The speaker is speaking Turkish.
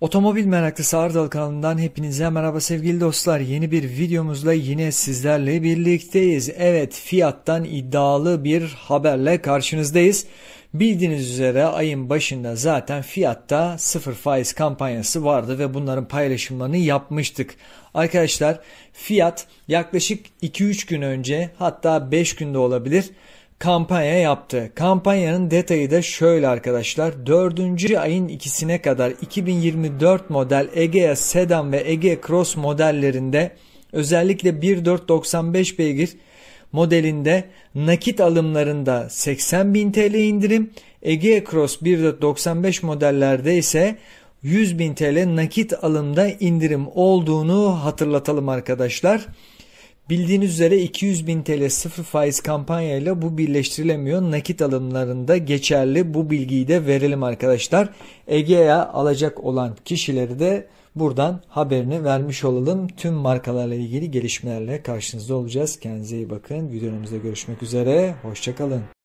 Otomobil meraklısı Ardal kanalından hepinize merhaba sevgili dostlar. Yeni bir videomuzla yine sizlerle birlikteyiz. Evet fiyattan iddialı bir haberle karşınızdayız. Bildiğiniz üzere ayın başında zaten fiyatta sıfır faiz kampanyası vardı ve bunların paylaşımlarını yapmıştık. Arkadaşlar fiyat yaklaşık 2-3 gün önce hatta 5 günde olabilir kampanya yaptı. Kampanyanın detayı da şöyle arkadaşlar. 4. ayın ikisine kadar 2024 model Egea Sedan ve Egea Cross modellerinde özellikle 1.495 beygir modelinde nakit alımlarında 80.000 TL indirim, Egea Cross 1.95 modellerde ise 100.000 TL nakit alımda indirim olduğunu hatırlatalım arkadaşlar. Bildiğiniz üzere 200 bin TL sıfır faiz kampanyayla bu birleştirilemiyor. Nakit alımlarında geçerli bu bilgiyi de verelim arkadaşlar. Egea'ya alacak olan kişileri de buradan haberini vermiş olalım. Tüm markalarla ilgili gelişmelerle karşınızda olacağız. Kendinize iyi bakın. Videomuzda görüşmek üzere. Hoşçakalın.